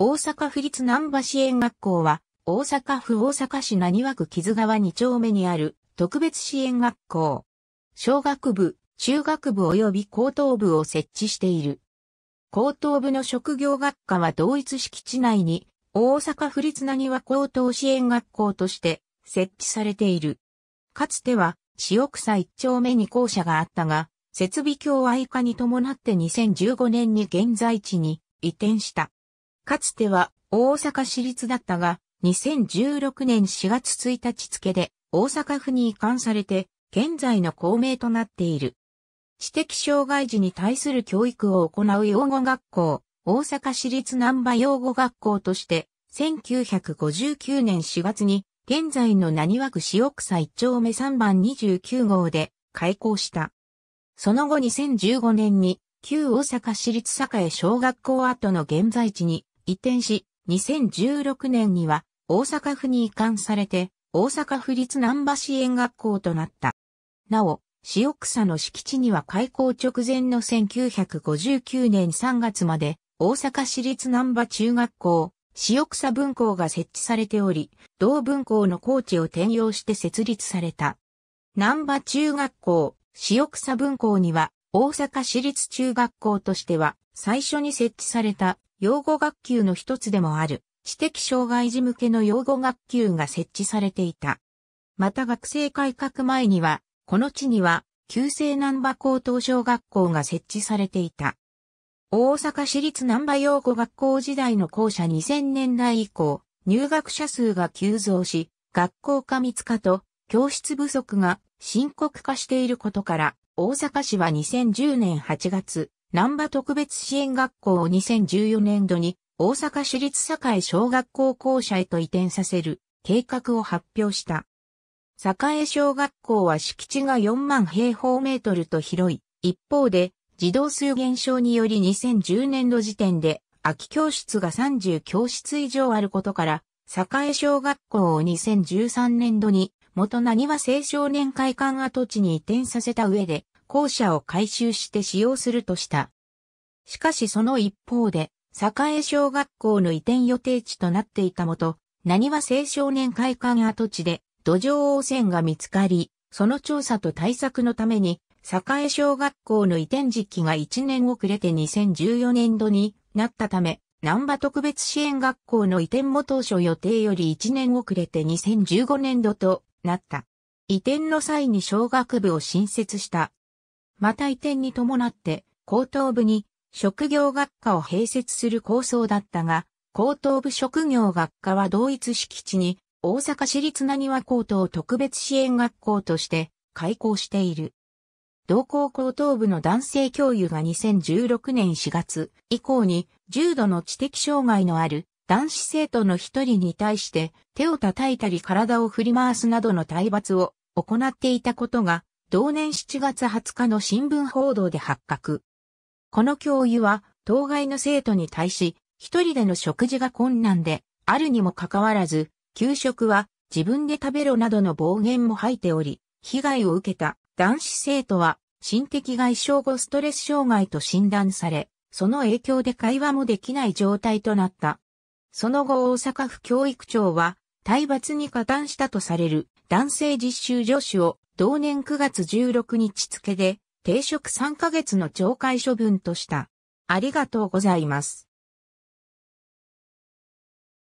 大阪府立南波支援学校は、大阪府大阪市何和区木津川2丁目にある特別支援学校。小学部、中学部及び高等部を設置している。高等部の職業学科は同一敷地内に、大阪府立何和高等支援学校として設置されている。かつては、塩草1丁目に校舎があったが、設備強愛化に伴って2015年に現在地に移転した。かつては大阪市立だったが、2016年4月1日付で大阪府に移管されて、現在の公明となっている。知的障害児に対する教育を行う養護学校、大阪市立南波養護学校として、1959年4月に、現在の何枠区塩草1丁目3番29号で開校した。その後2015年に、旧大阪市立栄小学校跡の現在地に移転し、2016年には大阪府に移管されて、大阪府立南波支援学校となった。なお、塩草の敷地には開校直前の1959年3月まで、大阪市立南波中学校、塩草分校が設置されており、同分校の校地を転用して設立された。南波中学校、塩草分校には、大阪市立中学校としては、最初に設置された養護学級の一つでもある、知的障害児向けの養護学級が設置されていた。また学生改革前には、この地には、旧制南波高等小学校が設置されていた。大阪市立南波養護学校時代の校舎2000年代以降、入学者数が急増し、学校過密化と教室不足が深刻化していることから、大阪市は2010年8月、南波特別支援学校を2014年度に大阪市立栄小学校校舎へと移転させる計画を発表した。栄小学校は敷地が4万平方メートルと広い。一方で、児童数減少により2010年度時点で空き教室が30教室以上あることから、栄小学校を2013年度に元なに青少年会館跡地に移転させた上で、校舎を改修して使用するとした。しかしその一方で、栄小学校の移転予定地となっていたもと、何は青少年会館跡地で土壌汚染が見つかり、その調査と対策のために、栄小学校の移転時期が1年遅れて2014年度になったため、南波特別支援学校の移転も当初予定より1年遅れて2015年度となった。移転の際に小学部を新設したまた移転に伴って高等部に職業学科を併設する構想だったが、高等部職業学科は同一敷地に大阪市立浪庭高等特別支援学校として開校している。同校高等部の男性教諭が2016年4月以降に重度の知的障害のある男子生徒の一人に対して手を叩いたり体を振り回すなどの体罰を行っていたことが同年7月20日の新聞報道で発覚。この教諭は、当該の生徒に対し、一人での食事が困難で、あるにもかかわらず、給食は自分で食べろなどの暴言も吐いており、被害を受けた男子生徒は、心的外傷後ストレス障害と診断され、その影響で会話もできない状態となった。その後大阪府教育庁は、体罰に加担したとされる男性実習助手を同年9月16日付で、停職3ヶ月の懲戒処分とした。ありがとうございます。